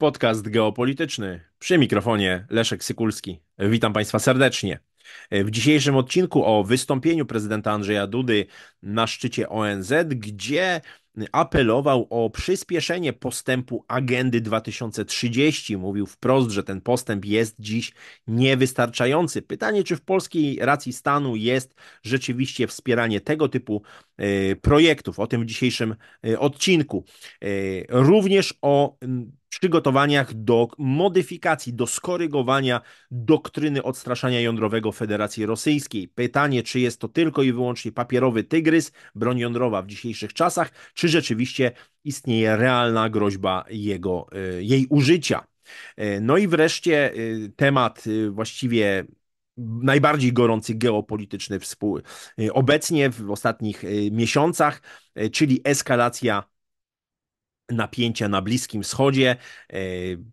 Podcast geopolityczny przy mikrofonie Leszek Sykulski. Witam Państwa serdecznie. W dzisiejszym odcinku o wystąpieniu prezydenta Andrzeja Dudy na szczycie ONZ, gdzie apelował o przyspieszenie postępu agendy 2030. Mówił wprost, że ten postęp jest dziś niewystarczający. Pytanie, czy w polskiej racji stanu jest rzeczywiście wspieranie tego typu e, projektów. O tym w dzisiejszym e, odcinku. E, również o przygotowaniach do modyfikacji, do skorygowania doktryny odstraszania jądrowego Federacji Rosyjskiej. Pytanie, czy jest to tylko i wyłącznie papierowy tygrys, broń jądrowa w dzisiejszych czasach, czy rzeczywiście istnieje realna groźba jego, e, jej użycia. E, no i wreszcie e, temat właściwie najbardziej gorący geopolityczny współ obecnie w ostatnich miesiącach, czyli eskalacja napięcia na Bliskim Wschodzie. E,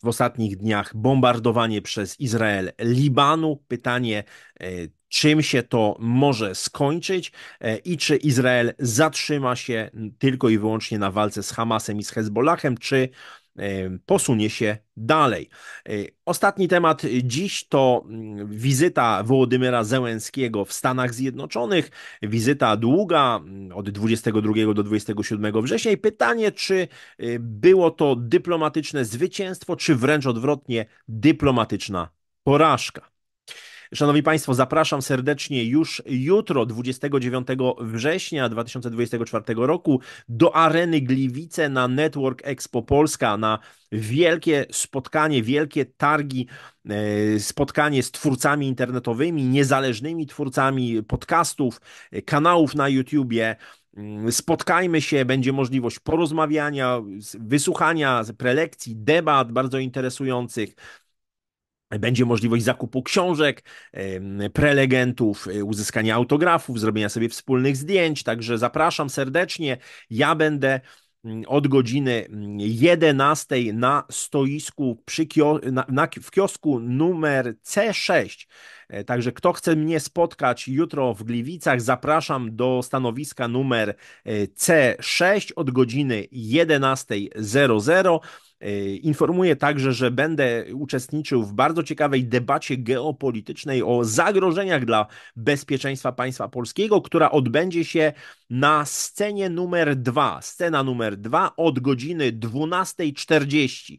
w ostatnich dniach bombardowanie przez Izrael Libanu. Pytanie, e, czym się to może skończyć e, i czy Izrael zatrzyma się tylko i wyłącznie na walce z Hamasem i z Hezbollahem, czy posunie się dalej. E, ostatni temat dziś to mm, wizyta Wołodymyra Zełenskiego w Stanach Zjednoczonych. Wizyta długa mm, od 22 do 27 września. I pytanie, czy e, było to dyplomatyczne zwycięstwo, czy wręcz odwrotnie dyplomatyczna porażka. Szanowni Państwo, zapraszam serdecznie już jutro, 29 września 2024 roku, do Areny Gliwice na Network Expo Polska, na wielkie spotkanie, wielkie targi, e, spotkanie z twórcami internetowymi, niezależnymi twórcami podcastów, e, kanałów na YouTubie. Mm, spotkajmy się, będzie możliwość porozmawiania, wysłuchania prelekcji, debat bardzo interesujących będzie możliwość zakupu książek, prelegentów, e, uzyskania autografów, zrobienia sobie wspólnych zdjęć. Także zapraszam serdecznie. Ja będę mm, od godziny 11 mm, na stoisku przy kio, na, na, w kiosku numer C6. E, także kto chce mnie spotkać jutro w Gliwicach, zapraszam do stanowiska numer e, C6 od godziny 11.00. E, informuję także, że będę uczestniczył w bardzo ciekawej debacie geopolitycznej o zagrożeniach dla bezpieczeństwa państwa polskiego, która odbędzie się na scenie numer dwa. Scena numer dwa od godziny 12.40.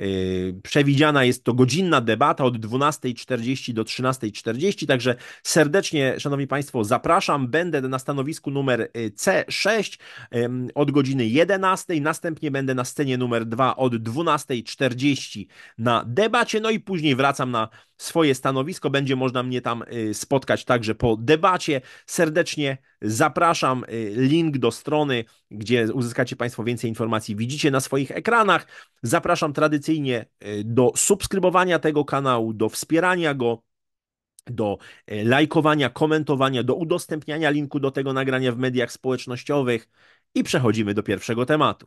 Y, przewidziana jest to godzinna debata od 12.40 do 13.40, także serdecznie, Szanowni Państwo, zapraszam. Będę na stanowisku numer y, C6 od godziny 11.00, następnie będę na scenie numer 2 od 12.40 na debacie, no i później wracam na swoje stanowisko. Będzie można mnie tam y, spotkać także po debacie. Serdecznie zapraszam. Y, link do strony, gdzie uzyskacie Państwo więcej informacji, widzicie na swoich ekranach. Zapraszam tradycyjnie y, do subskrybowania tego kanału, do wspierania go do lajkowania, komentowania, do udostępniania linku do tego nagrania w mediach społecznościowych i przechodzimy do pierwszego tematu.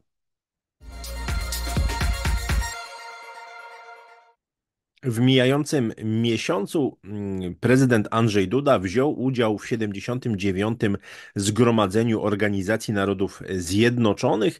W mijającym miesiącu mm, prezydent Andrzej Duda wziął udział w 79. Zgromadzeniu Organizacji Narodów Zjednoczonych,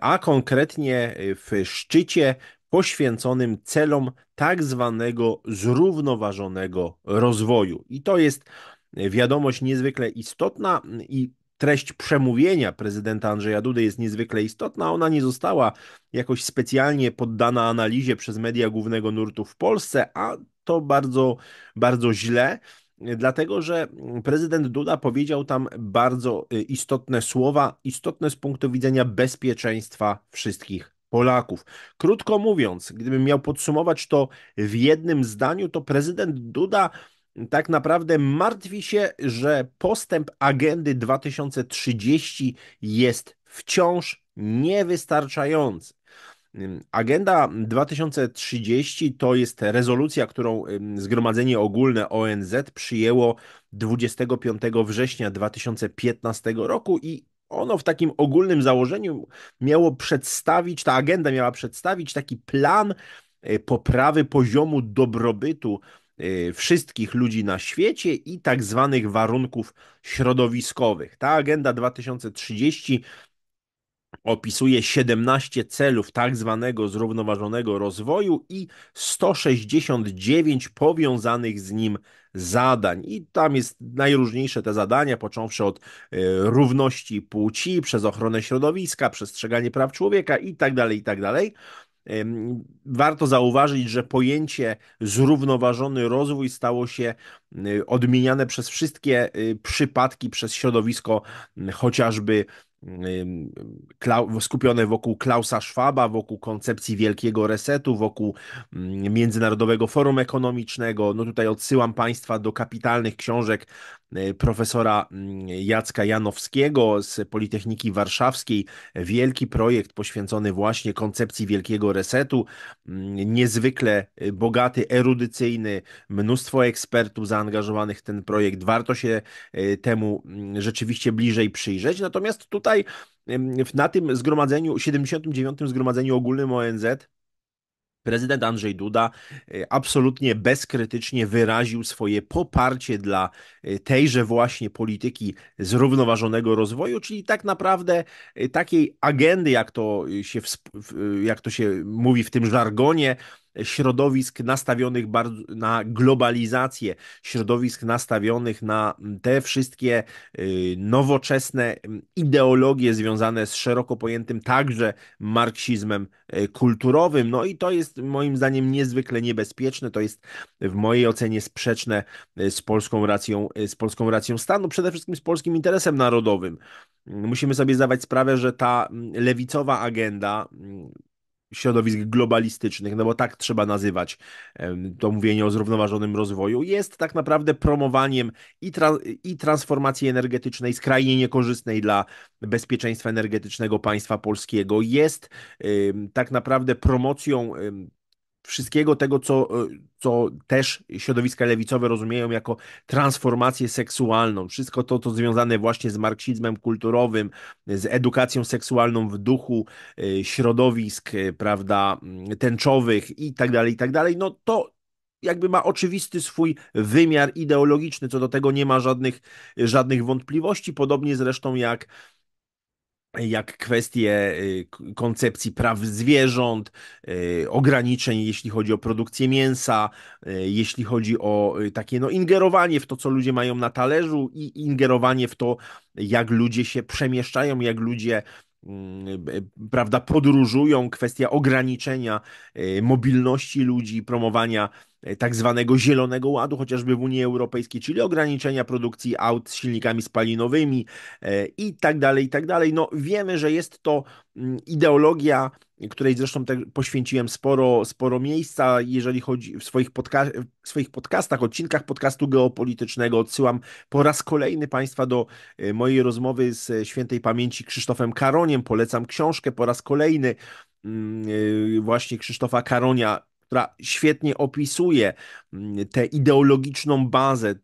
a konkretnie w szczycie poświęconym celom tak zwanego zrównoważonego rozwoju. I to jest wiadomość niezwykle istotna i treść przemówienia prezydenta Andrzeja Dudy jest niezwykle istotna. Ona nie została jakoś specjalnie poddana analizie przez media głównego nurtu w Polsce, a to bardzo, bardzo źle dlatego że prezydent Duda powiedział tam bardzo y, istotne słowa, istotne z punktu widzenia bezpieczeństwa wszystkich Polaków. Krótko mówiąc, gdybym miał podsumować to w jednym zdaniu, to prezydent Duda tak naprawdę martwi się, że postęp agendy 2030 jest wciąż niewystarczający. Agenda 2030 to jest rezolucja, którą Zgromadzenie Ogólne ONZ przyjęło 25 września 2015 roku i ono w takim ogólnym założeniu miało przedstawić, ta agenda miała przedstawić taki plan y, poprawy poziomu dobrobytu Y, wszystkich ludzi na świecie i tak zwanych warunków środowiskowych. Ta agenda 2030 opisuje 17 celów tak zwanego zrównoważonego rozwoju i 169 powiązanych z nim zadań. I tam jest najróżniejsze te zadania, począwszy od y, równości płci, przez ochronę środowiska, przestrzeganie praw człowieka i tak dalej, i tak dalej. Warto zauważyć, że pojęcie zrównoważony rozwój stało się y, odmieniane przez wszystkie y, przypadki, przez środowisko chociażby skupione wokół Klausa Schwaba, wokół koncepcji wielkiego resetu, wokół Międzynarodowego Forum Ekonomicznego. No tutaj odsyłam Państwa do kapitalnych książek E, profesora mm, Jacka Janowskiego z Politechniki Warszawskiej. Wielki projekt poświęcony właśnie koncepcji Wielkiego Resetu. Mm, niezwykle e, bogaty, erudycyjny, mnóstwo ekspertów zaangażowanych w ten projekt. Warto się e, temu mm, rzeczywiście bliżej przyjrzeć. Natomiast tutaj na tym zgromadzeniu, 79. Zgromadzeniu Ogólnym ONZ, prezydent Andrzej Duda e, absolutnie bezkrytycznie wyraził swoje poparcie dla e, tejże właśnie polityki zrównoważonego rozwoju, czyli tak naprawdę e, takiej agendy, jak to się, jak to się mówi w tym żargonie, środowisk nastawionych na globalizację, środowisk nastawionych na mm, te wszystkie y, nowoczesne mm, ideologie związane z szeroko pojętym także marksizmem y, kulturowym. No i to jest moim zdaniem niezwykle niebezpieczne, to jest w mojej ocenie sprzeczne y, z polską racją, z polską racją stanu, przede wszystkim z polskim interesem narodowym. Musimy sobie zdawać sprawę, że ta mm, lewicowa agenda środowisk globalistycznych, no bo tak trzeba nazywać to mówienie o zrównoważonym rozwoju, jest tak naprawdę promowaniem i, tra i transformacji energetycznej skrajnie niekorzystnej dla bezpieczeństwa energetycznego państwa polskiego, jest y, tak naprawdę promocją y, wszystkiego tego, co, e, co też środowiska lewicowe rozumieją jako transformację seksualną. Wszystko to, to związane właśnie z marksizmem kulturowym, z edukacją seksualną w duchu e, środowisk, e, prawda, tęczowych i tak dalej, i tak dalej, no to jakby ma oczywisty swój wymiar ideologiczny, co do tego nie ma żadnych, żadnych wątpliwości, podobnie zresztą jak jak kwestie y, koncepcji praw zwierząt, y, ograniczeń, jeśli chodzi o produkcję mięsa, y, jeśli chodzi o takie no, ingerowanie w to, co ludzie mają na talerzu i ingerowanie w to, jak ludzie się przemieszczają, jak ludzie mm, prawda, podróżują, kwestia ograniczenia mobilności ludzi, promowania E, tak zwanego zielonego ładu, chociażby w Unii Europejskiej, czyli ograniczenia produkcji aut z silnikami spalinowymi e, i tak dalej, i tak dalej. No wiemy, że jest to mm, ideologia, której zresztą poświęciłem sporo, sporo miejsca, jeżeli chodzi w swoich, podca- w swoich podcastach, odcinkach podcastu geopolitycznego. Odsyłam po raz kolejny Państwa do e, mojej rozmowy z świętej pamięci Krzysztofem Karoniem. Polecam książkę po raz kolejny mm, właśnie Krzysztofa Karonia która świetnie opisuje mm, tę ideologiczną bazę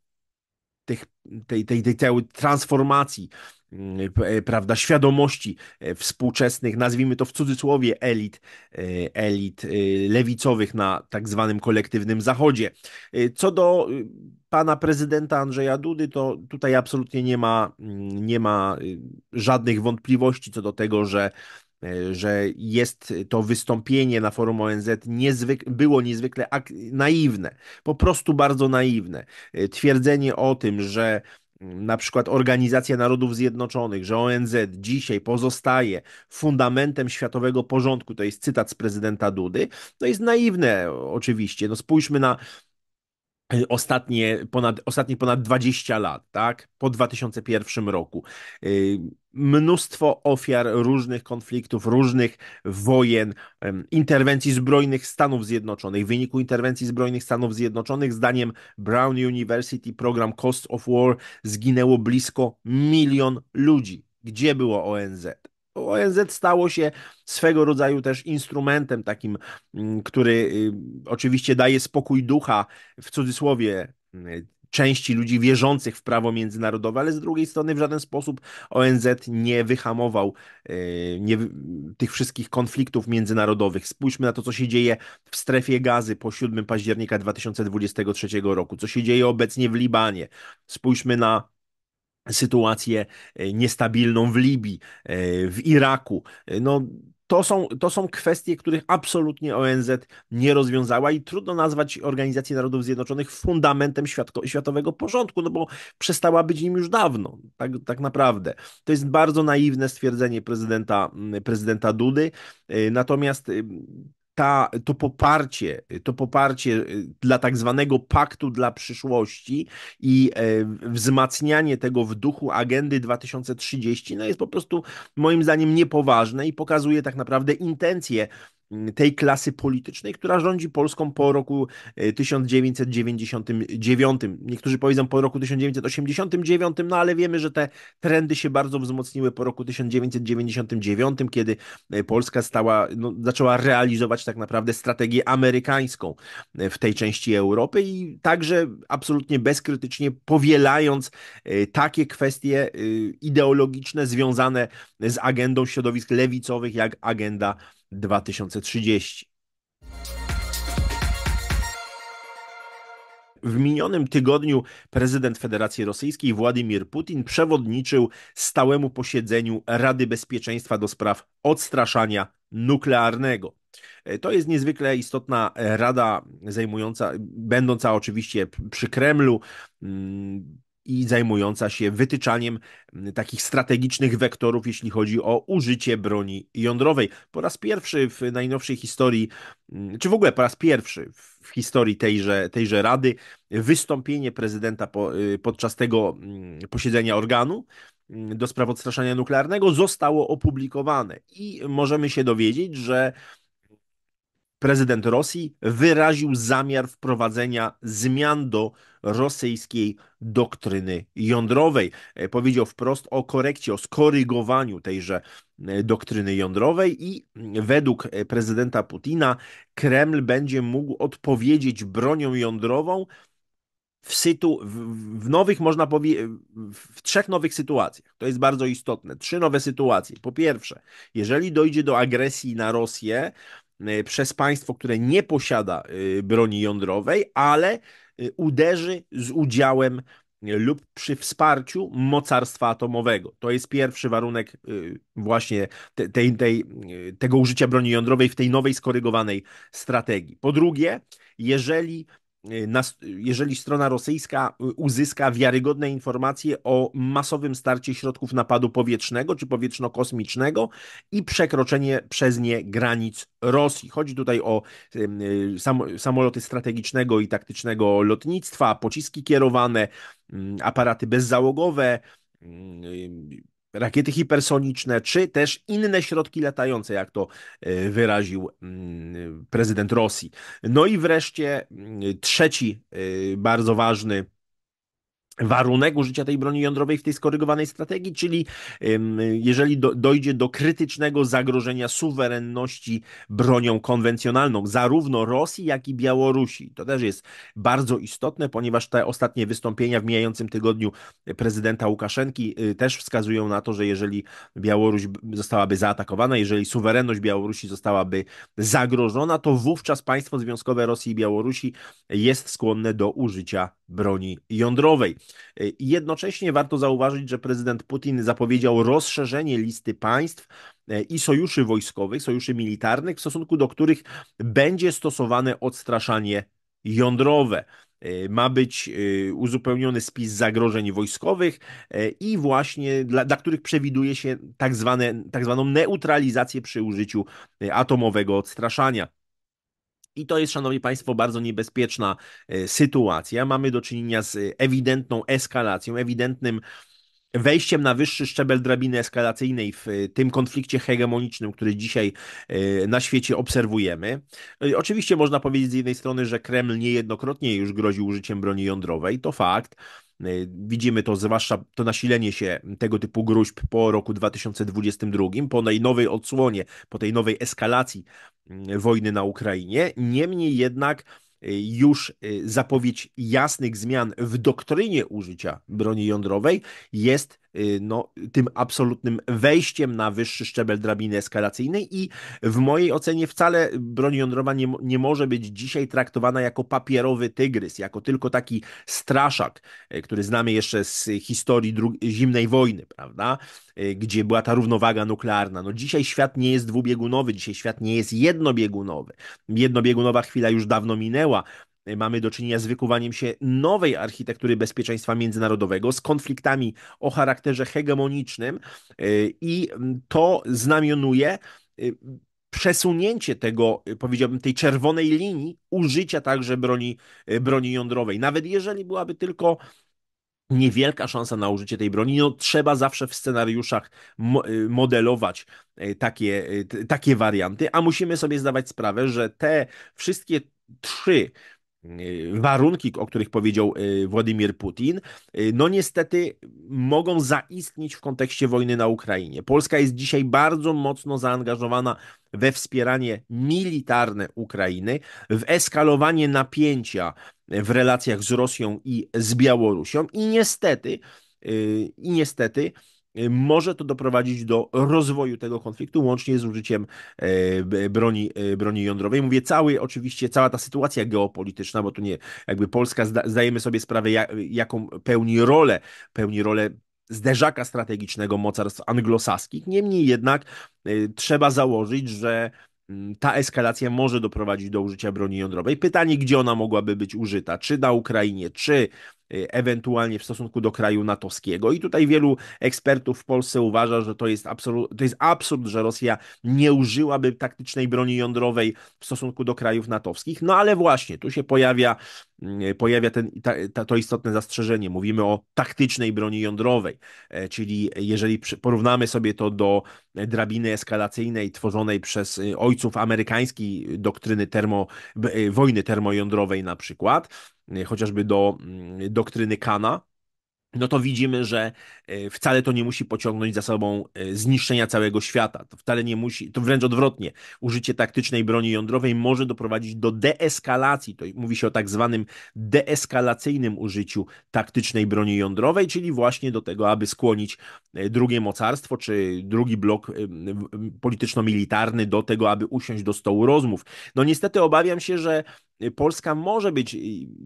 tych, tej, tej, tej, tej transformacji, mm, e, prawda, świadomości e, współczesnych, nazwijmy to w cudzysłowie, elit, e, elit lewicowych na tak zwanym kolektywnym zachodzie. Co do y, pana prezydenta Andrzeja Dudy, to tutaj absolutnie nie ma, mm, nie ma y, żadnych wątpliwości co do tego, że E, że jest to wystąpienie na forum ONZ niezwyk było niezwykle naiwne, po prostu bardzo naiwne. E, twierdzenie o tym, że mm, na przykład Organizacja Narodów Zjednoczonych, że ONZ dzisiaj pozostaje fundamentem światowego porządku, to jest cytat z prezydenta Dudy, to jest naiwne oczywiście. No spójrzmy na ostatnie ponad, ostatnie ponad 20 lat, tak? Po 2001 roku. Y, mnóstwo ofiar różnych konfliktów, różnych wojen, interwencji zbrojnych Stanów Zjednoczonych. W wyniku interwencji zbrojnych Stanów Zjednoczonych, zdaniem Brown University, program Cost of War, zginęło blisko milion ludzi. Gdzie było ONZ? ONZ stało się swego rodzaju też instrumentem takim, mm, który y, oczywiście daje spokój ducha, w cudzysłowie, y, części ludzi wierzących w prawo międzynarodowe, ale z drugiej strony w żaden sposób ONZ nie wyhamował y, nie, tych wszystkich konfliktów międzynarodowych. Spójrzmy na to, co się dzieje w strefie gazy po 7 października 2023 roku, co się dzieje obecnie w Libanie. Spójrzmy na sytuację e, niestabilną w Libii, e, w Iraku. E, no, to są, to są kwestie, których absolutnie ONZ nie rozwiązała i trudno nazwać Organizację Narodów Zjednoczonych fundamentem światko, światowego porządku, no bo przestała być nim już dawno, tak, tak naprawdę. To jest bardzo naiwne stwierdzenie prezydenta, prezydenta Dudy, natomiast ta, to poparcie, to poparcie y, dla tak zwanego paktu dla przyszłości i e, wzmacnianie tego w duchu agendy 2030 no jest po prostu moim zdaniem niepoważne i pokazuje tak naprawdę intencje Mm, tej klasy politycznej, która rządzi Polską po roku 1999. E, Niektórzy powiedzą po roku 1989, no ale wiemy, że te trendy się bardzo wzmocniły po roku 1999, kiedy e, Polska stała, no, zaczęła realizować tak naprawdę strategię amerykańską e, w tej części Europy i także absolutnie bezkrytycznie powielając takie kwestie ideologiczne związane z agendą środowisk lewicowych, jak agenda 2030. W minionym tygodniu prezydent Federacji Rosyjskiej Władimir Putin przewodniczył stałemu posiedzeniu Rady Bezpieczeństwa do spraw odstraszania nuklearnego. To jest niezwykle istotna rada zajmująca, będąca oczywiście przy Kremlu, mm, i zajmująca się wytyczaniem takich strategicznych wektorów, jeśli chodzi o użycie broni jądrowej. Po raz pierwszy w najnowszej historii, czy w ogóle po raz pierwszy w historii tejże, tejże Rady, wystąpienie prezydenta po, y, podczas tego posiedzenia organu do spraw odstraszania nuklearnego zostało opublikowane i możemy się dowiedzieć, że prezydent Rosji wyraził zamiar wprowadzenia zmian do rosyjskiej doktryny jądrowej. E, powiedział wprost o korekcie, o skorygowaniu tejże e, doktryny jądrowej i mm, według e, prezydenta Putina Kreml będzie mógł odpowiedzieć bronią jądrową w, sytu, w, nowych, można powiedzieć, w trzech nowych sytuacjach. To jest bardzo istotne. Trzy nowe sytuacje. Po pierwsze, jeżeli dojdzie do agresji na Rosję przez państwo, które nie posiada y, broni jądrowej, ale Y, uderzy z udziałem y, lub przy wsparciu mocarstwa atomowego. To jest pierwszy warunek y, właśnie tej, tej, tego użycia broni jądrowej w tej nowej skorygowanej strategii. Po drugie, jeżeli Y, jeżeli strona rosyjska y, uzyska wiarygodne informacje o masowym starcie środków napadu powietrznego czy powietrzno-kosmicznego i przekroczenie przez nie granic Rosji. Chodzi tutaj o y, samoloty strategicznego i taktycznego lotnictwa, pociski kierowane, aparaty bezzałogowe, rakiety hipersoniczne, czy też inne środki latające, jak to e, wyraził mm, prezydent Rosji. No i wreszcie mm, trzeci e, bardzo ważny warunek użycia tej broni jądrowej w tej skorygowanej strategii, czyli jeżeli dojdzie do krytycznego zagrożenia suwerenności bronią konwencjonalną, zarówno Rosji, jak i Białorusi. To też jest bardzo istotne, ponieważ te ostatnie wystąpienia w mijającym tygodniu prezydenta Łukaszenki y, też wskazują na to, że jeżeli Białoruś zostałaby zaatakowana, jeżeli suwerenność Białorusi zostałaby zagrożona, to wówczas państwo związkowe Rosji i Białorusi jest skłonne do użycia broni jądrowej. E, jednocześnie warto zauważyć, że prezydent Putin zapowiedział rozszerzenie listy państw e, i sojuszy wojskowych, sojuszy militarnych, w stosunku do których będzie stosowane odstraszanie jądrowe e, ma być uzupełniony spis zagrożeń wojskowych i właśnie dla, dla których przewiduje się tak, zwane, tak zwaną neutralizację przy użyciu atomowego odstraszania. I to jest, szanowni państwo, bardzo niebezpieczna e, sytuacja. Mamy do czynienia z e, ewidentną eskalacją, ewidentnym wejściem na wyższy szczebel drabiny eskalacyjnej w e, tym konflikcie hegemonicznym, który dzisiaj na świecie obserwujemy. Oczywiście można powiedzieć z jednej strony, że Kreml niejednokrotnie już groził użyciem broni jądrowej, to fakt. Y, widzimy to zwłaszcza to nasilenie się tego typu gruźb po roku 2022, po nowej odsłonie, po tej nowej eskalacji y, wojny na Ukrainie. Niemniej jednak y, już zapowiedź jasnych zmian w doktrynie użycia broni jądrowej jest Y, no, tym absolutnym wejściem na wyższy szczebel drabiny eskalacyjnej i w mojej ocenie wcale broń jądrowa nie, nie może być dzisiaj traktowana jako papierowy tygrys, jako tylko taki straszak, y, który znamy jeszcze z historii zimnej wojny, prawda? Y, gdzie była ta równowaga nuklearna. No dzisiaj świat nie jest dwubiegunowy, dzisiaj świat nie jest jednobiegunowy. Jednobiegunowa chwila już dawno minęła. Y, mamy do czynienia z wykuwaniem się nowej architektury bezpieczeństwa międzynarodowego, z konfliktami o charakterze hegemonicznym y, i mm, to znamionuje y, przesunięcie tego, powiedziałbym, tej czerwonej linii użycia także broni, broni jądrowej. Nawet jeżeli byłaby tylko niewielka szansa na użycie tej broni, no trzeba zawsze w scenariuszach modelować takie, takie warianty, a musimy sobie zdawać sprawę, że te wszystkie trzy Y, warunki, o których powiedział y, Władimir Putin, y, no niestety mogą zaistnieć w kontekście wojny na Ukrainie. Polska jest dzisiaj bardzo mocno zaangażowana we wspieranie militarne Ukrainy, w eskalowanie napięcia w relacjach z Rosją i z Białorusią i niestety i niestety Y, może to doprowadzić do rozwoju tego konfliktu, łącznie z użyciem e, broni, e, broni jądrowej. Mówię cały, oczywiście, cała ta sytuacja geopolityczna, bo tu nie, jakby Polska, zdajemy sobie sprawę, jaką pełni rolę, pełni rolę zderzaka strategicznego mocarstw anglosaskich. Niemniej jednak y, trzeba założyć, że mm, ta eskalacja może doprowadzić do użycia broni jądrowej. Pytanie, gdzie ona mogłaby być użyta? Czy na Ukrainie, czy Y, ewentualnie w stosunku do kraju natowskiego. I tutaj wielu ekspertów w Polsce uważa, że to jest, absurd, to jest absurd, że Rosja nie użyłaby taktycznej broni jądrowej w stosunku do krajów natowskich. No ale właśnie, tu się pojawia, mm, pojawia ten, ta, ta, to istotne zastrzeżenie. Mówimy o taktycznej broni jądrowej, e, czyli jeżeli porównamy sobie to do drabiny eskalacyjnej tworzonej przez e, ojców amerykańskiej doktryny termo, e, wojny termojądrowej na przykład, Y, chociażby do mm, doktryny Kana, no to widzimy, że y, wcale to nie musi pociągnąć za sobą y, zniszczenia całego świata. To wcale nie musi, to wręcz odwrotnie. Użycie taktycznej broni jądrowej może doprowadzić do deeskalacji. To mówi się o tak zwanym deeskalacyjnym użyciu taktycznej broni jądrowej, czyli właśnie do tego, aby skłonić drugie mocarstwo czy drugi blok polityczno-militarny do tego, aby usiąść do stołu rozmów. No niestety obawiam się, że Polska może być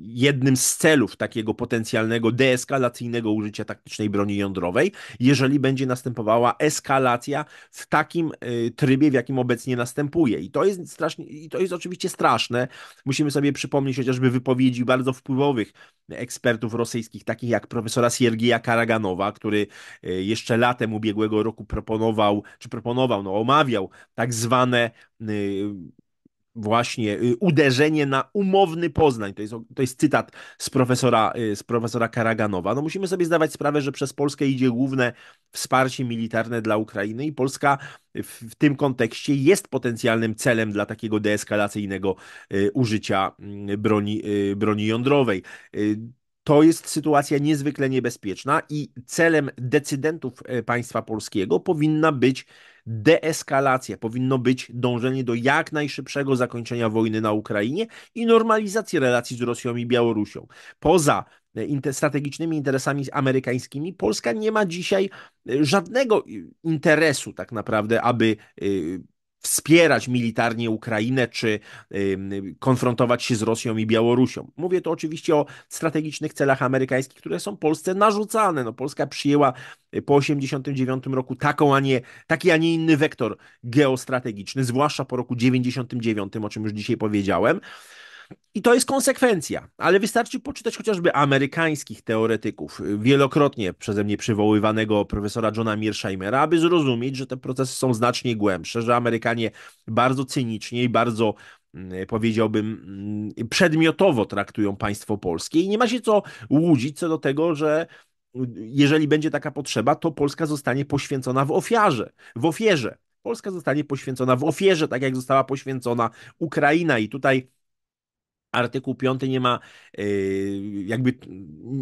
jednym z celów takiego potencjalnego deeskalacyjnego użycia taktycznej broni jądrowej, jeżeli będzie następowała eskalacja w takim y, trybie, w jakim obecnie następuje. I to jest strasznie, i to jest oczywiście straszne. Musimy sobie przypomnieć chociażby wypowiedzi bardzo wpływowych ekspertów rosyjskich, takich jak profesora Siergija Karaganowa, który y, jeszcze latem ubiegłego roku proponował, czy proponował, no omawiał tak zwane y, właśnie y, uderzenie na umowny Poznań. To jest, to jest cytat z profesora, y, z profesora Karaganowa. No musimy sobie zdawać sprawę, że przez Polskę idzie główne wsparcie militarne dla Ukrainy i Polska w, tym kontekście jest potencjalnym celem dla takiego deeskalacyjnego y, użycia mm, broni, broni jądrowej. To jest sytuacja niezwykle niebezpieczna i celem decydentów e, państwa polskiego powinna być deeskalacja, powinno być dążenie do jak najszybszego zakończenia wojny na Ukrainie i normalizacji relacji z Rosją i Białorusią. Poza e, strategicznymi interesami amerykańskimi, Polska nie ma dzisiaj e, żadnego interesu tak naprawdę, aby wspierać militarnie Ukrainę czy konfrontować się z Rosją i Białorusią. Mówię tu oczywiście o strategicznych celach amerykańskich, które są Polsce narzucane. No, Polska przyjęła y, po 1989 roku taką, a nie, taki, a nie inny wektor geostrategiczny, zwłaszcza po roku 1999, o czym już dzisiaj powiedziałem. I to jest konsekwencja, ale wystarczy poczytać chociażby amerykańskich teoretyków, y, wielokrotnie przeze mnie przywoływanego profesora Johna Mearsheimera, aby zrozumieć, że te procesy są znacznie głębsze, że Amerykanie bardzo cynicznie i bardzo mm, powiedziałbym, mm, przedmiotowo traktują państwo polskie i nie ma się co łudzić co do tego, że y, jeżeli będzie taka potrzeba, to Polska zostanie poświęcona w ofiarze, w ofierze. Polska zostanie poświęcona w ofierze, tak jak została poświęcona Ukraina i tutaj artykuł 5 nie ma e, jakby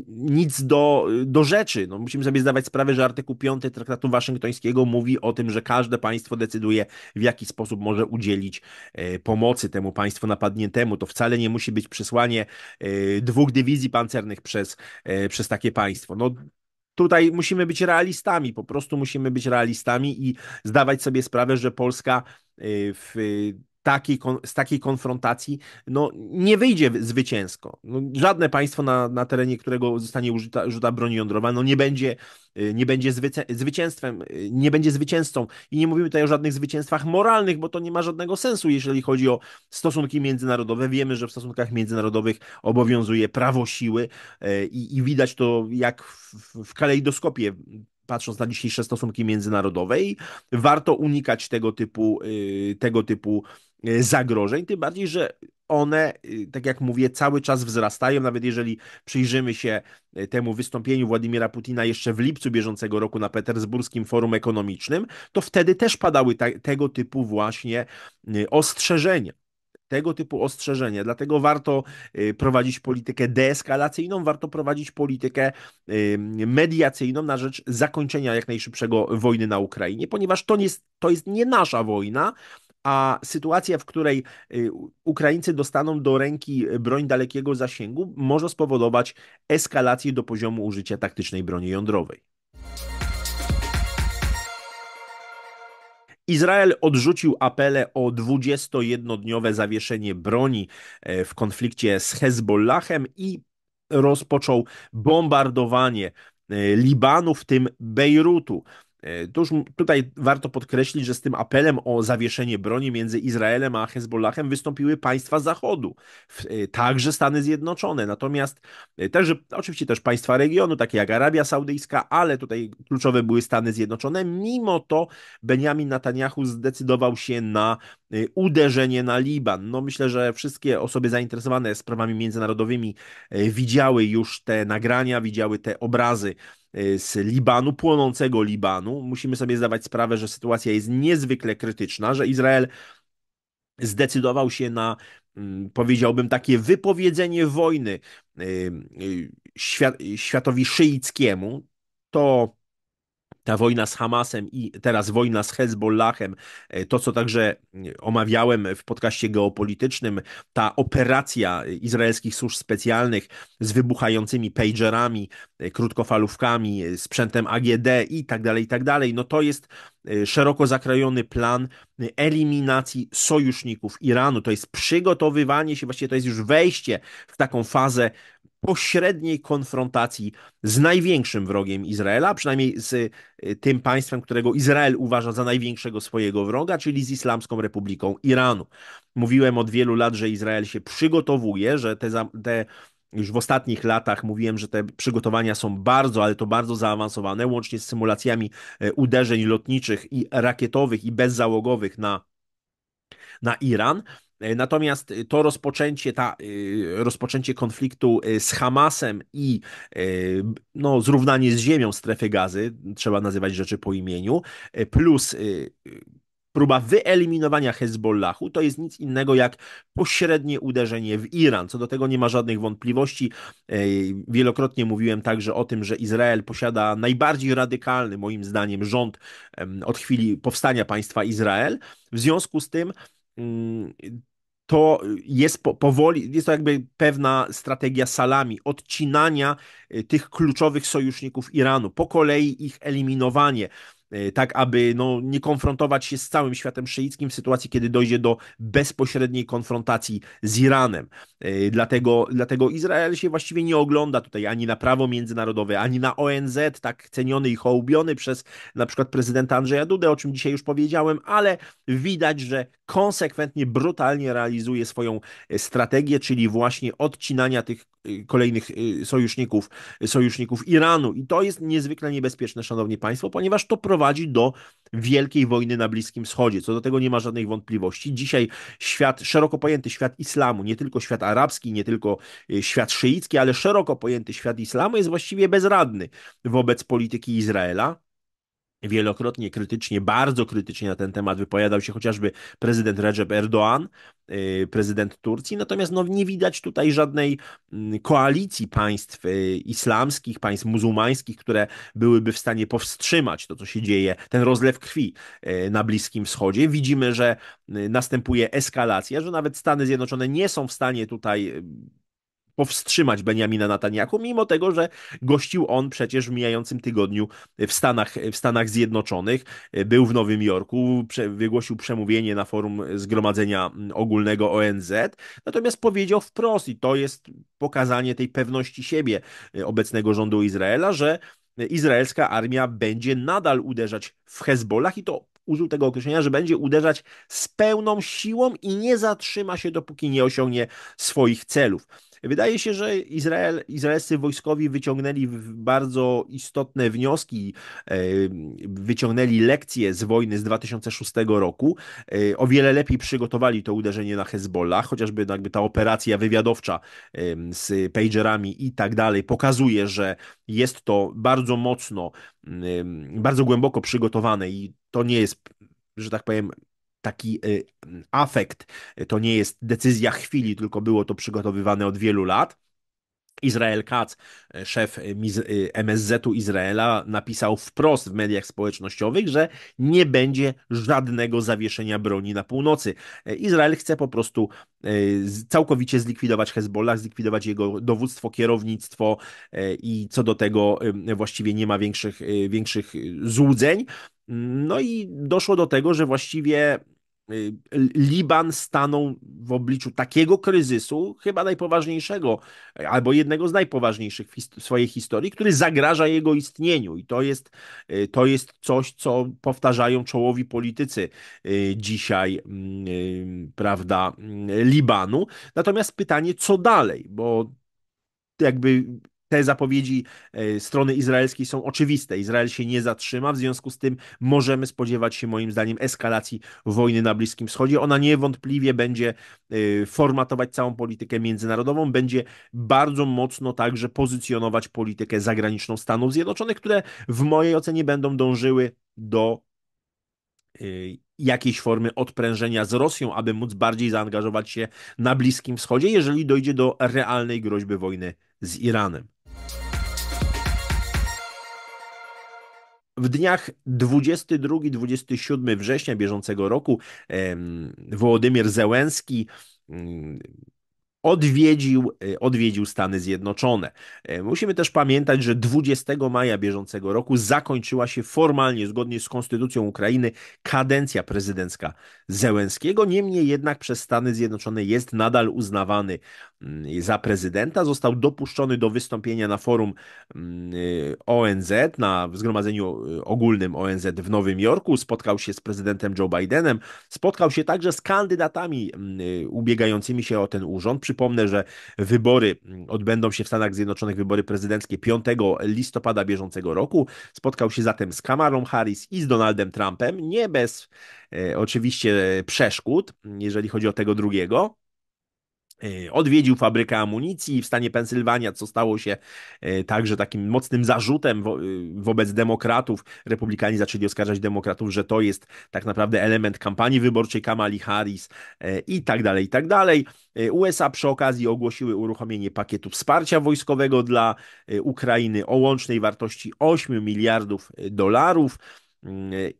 nic do, do rzeczy. No, musimy sobie zdawać sprawę, że artykuł 5 Traktatu Waszyngtońskiego mówi o tym, że każde państwo decyduje, w jaki sposób może udzielić e, pomocy temu państwu napadniętemu. To wcale nie musi być przesłanie e, dwóch dywizji pancernych przez, przez takie państwo. No, tutaj musimy być realistami, po prostu musimy być realistami i zdawać sobie sprawę, że Polska w takiej, z takiej konfrontacji no, nie wyjdzie zwycięsko. No, żadne państwo, na, na terenie którego zostanie użyta, użyta broń jądrowa, no, nie będzie, y, nie będzie zwycę, zwycięstwem, y, nie będzie zwycięzcą. I nie mówimy tutaj o żadnych zwycięstwach moralnych, bo to nie ma żadnego sensu, jeżeli chodzi o stosunki międzynarodowe. Wiemy, że w stosunkach międzynarodowych obowiązuje prawo siły y, i, i widać to jak w, w kalejdoskopie patrząc na dzisiejsze stosunki międzynarodowe i warto unikać tego typu, tego typu Y, zagrożeń, tym bardziej, że one, y, tak jak mówię, cały czas wzrastają. Nawet jeżeli przyjrzymy się y, temu wystąpieniu Władimira Putina jeszcze w lipcu bieżącego roku na Petersburskim Forum Ekonomicznym, to wtedy też padały ta, tego typu właśnie ostrzeżenia. Tego typu ostrzeżenia. Dlatego warto prowadzić politykę deeskalacyjną, warto prowadzić politykę mediacyjną na rzecz zakończenia jak najszybszego wojny na Ukrainie, ponieważ to, nie, to jest nie nasza wojna, a sytuacja, w której y, Ukraińcy dostaną do ręki y, broń dalekiego zasięgu, może spowodować eskalację do poziomu użycia taktycznej broni jądrowej. Izrael odrzucił apele o 21-dniowe zawieszenie broni e, w konflikcie z Hezbollahem i rozpoczął bombardowanie e, Libanu, w tym Bejrutu. E, Tuż tutaj warto podkreślić, że z tym apelem o zawieszenie broni między Izraelem a Hezbollahem wystąpiły państwa Zachodu, e, także Stany Zjednoczone, natomiast także, oczywiście też państwa regionu, takie jak Arabia Saudyjska, ale tutaj kluczowe były Stany Zjednoczone. Mimo to Benjamin Netanyahu zdecydował się na e, uderzenie na Liban. No myślę, że wszystkie osoby zainteresowane sprawami międzynarodowymi widziały już te nagrania, widziały te obrazy Y, z Libanu, płonącego Libanu. Musimy sobie zdawać sprawę, że sytuacja jest niezwykle krytyczna, że Izrael zdecydował się na, mm, powiedziałbym, takie wypowiedzenie wojny y, y, światowi szyickiemu. To ta wojna z Hamasem i teraz wojna z Hezbollahem, e, to co także e, omawiałem w podcaście geopolitycznym, ta operacja izraelskich służb specjalnych z wybuchającymi pagerami, e, krótkofalówkami, sprzętem AGD i tak dalej, i tak dalej, no to jest szeroko zakrojony plan eliminacji sojuszników Iranu. To jest przygotowywanie się, właściwie to jest już wejście w taką fazę pośredniej konfrontacji z największym wrogiem Izraela, przynajmniej z y, tym państwem, którego Izrael uważa za największego swojego wroga, czyli z Islamską Republiką Iranu. Mówiłem od wielu lat, że Izrael się przygotowuje, że te, te już w ostatnich latach mówiłem, że te przygotowania są bardzo, ale to bardzo zaawansowane, łącznie z symulacjami y, uderzeń lotniczych i rakietowych i bezzałogowych na na Iran. E, natomiast y, to rozpoczęcie, ta, y, rozpoczęcie konfliktu y, z Hamasem i e, no, zrównanie z ziemią strefy gazy, trzeba nazywać rzeczy po imieniu, e, plus próba wyeliminowania Hezbollahu to jest nic innego jak pośrednie uderzenie w Iran. Co do tego nie ma żadnych wątpliwości. Wielokrotnie mówiłem także o tym, że Izrael posiada najbardziej radykalny, moim zdaniem, rząd od chwili powstania państwa Izrael. W związku z tym mm, to jest po, powoli, jest to jakby pewna strategia salami, odcinania y, tych kluczowych sojuszników Iranu, po kolei ich eliminowanie. E, tak aby no, nie konfrontować się z całym światem szyickim w sytuacji, kiedy dojdzie do bezpośredniej konfrontacji z Iranem. E, dlatego, dlatego Izrael się właściwie nie ogląda tutaj ani na prawo międzynarodowe, ani na ONZ, tak ceniony i hołubiony przez na przykład prezydenta Andrzeja Dudę, o czym dzisiaj już powiedziałem, ale widać, że konsekwentnie, brutalnie realizuje swoją e, strategię, czyli właśnie odcinania tych kolejnych sojuszników, sojuszników Iranu. I to jest niezwykle niebezpieczne, szanowni państwo, ponieważ to prowadzi doprowadzi do wielkiej wojny na Bliskim Wschodzie. Co do tego nie ma żadnych wątpliwości. Dzisiaj świat, szeroko pojęty świat islamu, nie tylko świat arabski, nie tylko y, świat szyicki, ale szeroko pojęty świat islamu jest właściwie bezradny wobec polityki Izraela wielokrotnie krytycznie, bardzo krytycznie na ten temat wypowiadał się chociażby prezydent Recep Erdoğan, y, prezydent Turcji, natomiast no, nie widać tutaj żadnej mm, koalicji państw y, islamskich, państw muzułmańskich, które byłyby w stanie powstrzymać to, co się dzieje, ten rozlew krwi y, na Bliskim Wschodzie. Widzimy, że następuje eskalacja, że nawet Stany Zjednoczone nie są w stanie tutaj powstrzymać Benjamina Netanyahu, mimo tego, że gościł on przecież w mijającym tygodniu w Stanach, w Stanach Zjednoczonych, był w Nowym Jorku, wygłosił przemówienie na forum Zgromadzenia Ogólnego ONZ, natomiast powiedział wprost, i to jest pokazanie tej pewności siebie e, obecnego rządu Izraela, że izraelska armia będzie nadal uderzać w Hezbollah i to użył tego określenia, że będzie uderzać z pełną siłą i nie zatrzyma się, dopóki nie osiągnie swoich celów. Wydaje się, że Izrael, izraelscy wojskowi wyciągnęli bardzo istotne wnioski, e, wyciągnęli lekcje z wojny z 2006 roku. E, o wiele lepiej przygotowali to uderzenie na Hezbollah, chociażby jakby ta operacja wywiadowcza z pagerami i tak dalej pokazuje, że jest to bardzo mocno, bardzo głęboko przygotowane i to nie jest, że tak powiem, taki y, afekt. To nie jest decyzja chwili, tylko było to przygotowywane od wielu lat. Izrael Katz, y, szef y, MSZ-u Izraela, napisał wprost w mediach społecznościowych, że nie będzie żadnego zawieszenia broni na północy. Izrael chce po prostu całkowicie zlikwidować Hezbollah, zlikwidować jego dowództwo, kierownictwo i co do tego właściwie nie ma większych, większych złudzeń. No i doszło do tego, że właściwie Y, Liban stanął w obliczu takiego kryzysu, chyba najpoważniejszego, albo jednego z najpoważniejszych w swojej historii, który zagraża jego istnieniu. I to jest, y, to jest coś, co powtarzają czołowi politycy y, dzisiaj, mm, prawda, mm, Libanu. Natomiast pytanie, co dalej, bo jakby te zapowiedzi e, strony izraelskiej są oczywiste. Izrael się nie zatrzyma, w związku z tym możemy spodziewać się, moim zdaniem, eskalacji wojny na Bliskim Wschodzie. Ona niewątpliwie będzie e, formatować całą politykę międzynarodową, będzie bardzo mocno także pozycjonować politykę zagraniczną Stanów Zjednoczonych, które w mojej ocenie będą dążyły do e, jakiejś formy odprężenia z Rosją, aby móc bardziej zaangażować się na Bliskim Wschodzie, jeżeli dojdzie do realnej groźby wojny z Iranem. W dniach 22-27 września bieżącego roku Wołodymir Zełenski mm, odwiedził, e, odwiedził Stany Zjednoczone. E, musimy też pamiętać, że 20 maja bieżącego roku zakończyła się formalnie, zgodnie z Konstytucją Ukrainy, kadencja prezydencka Zełenskiego. Niemniej jednak przez Stany Zjednoczone jest nadal uznawany Mm, za prezydenta, został dopuszczony do wystąpienia na forum mm, y, ONZ, na Zgromadzeniu y, Ogólnym ONZ w Nowym Jorku, spotkał się z prezydentem Joe Bidenem, spotkał się także z kandydatami mm, y, ubiegającymi się o ten urząd. Przypomnę, że wybory odbędą się w Stanach Zjednoczonych, wybory prezydenckie 5 listopada bieżącego roku. Spotkał się zatem z Kamarą Harris i z Donaldem Trumpem, nie bez oczywiście przeszkód, jeżeli chodzi o tego drugiego. E, odwiedził fabrykę amunicji w stanie Pensylwania, co stało się e, także takim mocnym zarzutem wo e, wobec demokratów. Republikanie zaczęli oskarżać demokratów, że to jest tak naprawdę element kampanii wyborczej Kamali Harris i tak dalej, i tak dalej. USA przy okazji ogłosiły uruchomienie pakietu wsparcia wojskowego dla Ukrainy o łącznej wartości 8 miliardów dolarów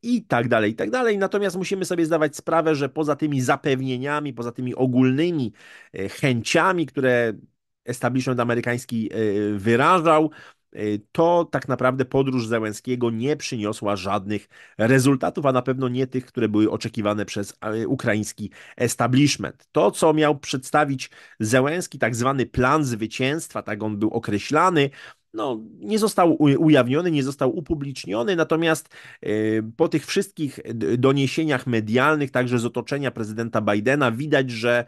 i tak dalej, i tak dalej. Natomiast musimy sobie zdawać sprawę, że poza tymi zapewnieniami, poza tymi ogólnymi e, chęciami, które establishment amerykański e, wyrażał, e, to tak naprawdę podróż Zełenskiego nie przyniosła żadnych rezultatów, a na pewno nie tych, które były oczekiwane przez ukraiński establishment. To, co miał przedstawić Zełęski, tak zwany plan zwycięstwa, tak on był określany, no, nie został ujawniony, nie został upubliczniony, natomiast y, po tych wszystkich doniesieniach medialnych, także z otoczenia prezydenta Bidena, widać, że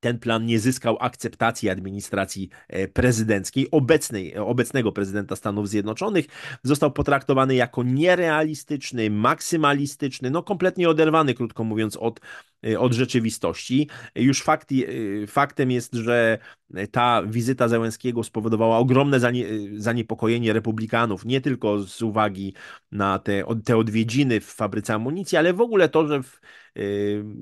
ten plan nie zyskał akceptacji administracji e, prezydenckiej, obecnej, e, obecnego prezydenta Stanów Zjednoczonych. Został potraktowany jako nierealistyczny, maksymalistyczny, no kompletnie oderwany, krótko mówiąc, od Y, od rzeczywistości. Już fakt, y, faktem jest, że ta wizyta Zełenskiego spowodowała ogromne zanie, y, zaniepokojenie republikanów, nie tylko z uwagi na te, te odwiedziny w fabryce amunicji, ale w ogóle to, że w,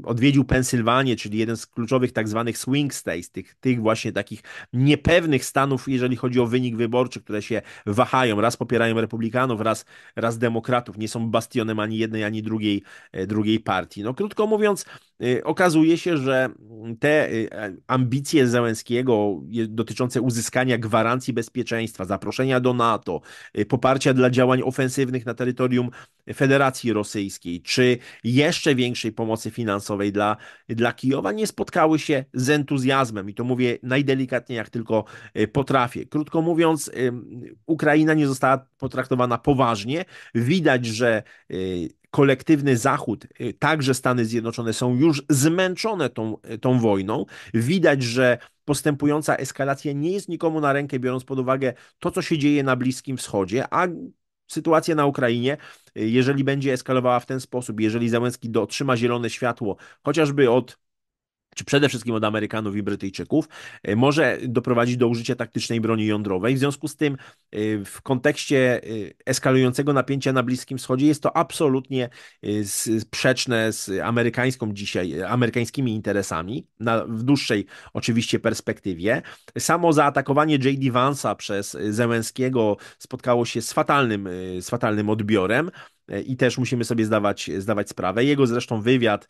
odwiedził Pensylwanię, czyli jeden z kluczowych tak zwanych swing states, tych, tych właśnie takich niepewnych stanów, jeżeli chodzi o wynik wyborczy, które się wahają, raz popierają republikanów, raz, raz demokratów, nie są bastionem ani jednej, ani drugiej, drugiej partii. No krótko mówiąc, Y, okazuje się, że te y, ambicje Zełenskiego dotyczące uzyskania gwarancji bezpieczeństwa, zaproszenia do NATO, y, poparcia dla działań ofensywnych na terytorium Federacji Rosyjskiej, czy jeszcze większej pomocy finansowej dla, dla Kijowa, nie spotkały się z entuzjazmem. I to mówię najdelikatniej, jak tylko potrafię. Krótko mówiąc, Ukraina nie została potraktowana poważnie. Widać, że kolektywny Zachód, y, także Stany Zjednoczone są już zmęczone tą, y, tą wojną. Widać, że postępująca eskalacja nie jest nikomu na rękę, biorąc pod uwagę to, co się dzieje na Bliskim Wschodzie, a sytuacja na Ukrainie, y, jeżeli będzie eskalowała w ten sposób, jeżeli Załęski otrzyma zielone światło, chociażby od czy przede wszystkim od Amerykanów i Brytyjczyków, y, może doprowadzić do użycia taktycznej broni jądrowej. W związku z tym, y, w kontekście y, eskalującego napięcia na Bliskim Wschodzie, jest to absolutnie sprzeczne z amerykańską dzisiaj, amerykańskimi interesami, na, w dłuższej oczywiście perspektywie. Samo zaatakowanie J.D. Vansa przez Zełenskiego spotkało się z fatalnym, z fatalnym odbiorem i też musimy sobie zdawać, zdawać sprawę. Jego zresztą wywiad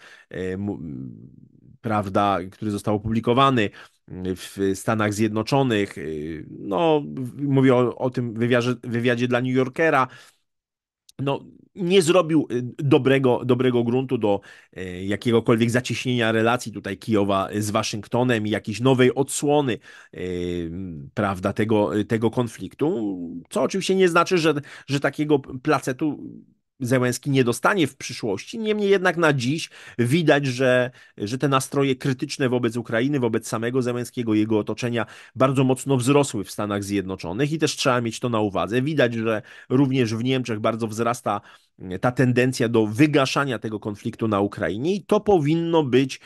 prawda, który został opublikowany mm, w Stanach Zjednoczonych. Y, no, mówię o, o tym wywiadzie, wywiadzie dla New Yorkera. No, nie zrobił y, dobrego, dobrego gruntu do y, jakiegokolwiek zacieśnienia relacji tutaj Kijowa z Waszyngtonem i jakiejś nowej odsłony prawda, tego, tego konfliktu, co oczywiście nie znaczy, że, że takiego placetu Zełenski nie dostanie w przyszłości. Niemniej jednak na dziś widać, że, że te nastroje krytyczne wobec Ukrainy, wobec samego Zełenskiego, jego otoczenia bardzo mocno wzrosły w Stanach Zjednoczonych i też trzeba mieć to na uwadze. Widać, że również w Niemczech bardzo wzrasta mm, ta tendencja do wygaszania tego konfliktu na Ukrainie i to powinno być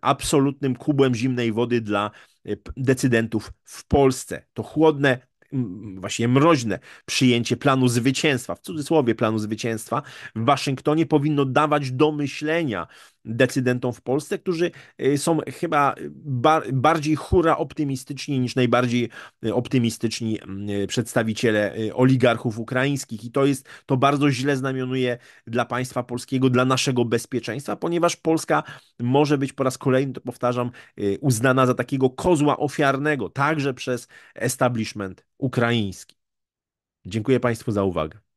absolutnym kubłem zimnej wody dla y, decydentów w Polsce. To chłodne, właśnie mroźne przyjęcie planu zwycięstwa, w cudzysłowie planu zwycięstwa, w Waszyngtonie powinno dawać do myślenia decydentom w Polsce, którzy y, są chyba bardziej hura optymistyczni niż najbardziej y, optymistyczni mm, y, przedstawiciele oligarchów ukraińskich. I to jest, to bardzo źle znamionuje dla państwa polskiego, dla naszego bezpieczeństwa, ponieważ Polska może być po raz kolejny, to powtarzam, uznana za takiego kozła ofiarnego, także przez establishment ukraiński. Dziękuję Państwu za uwagę.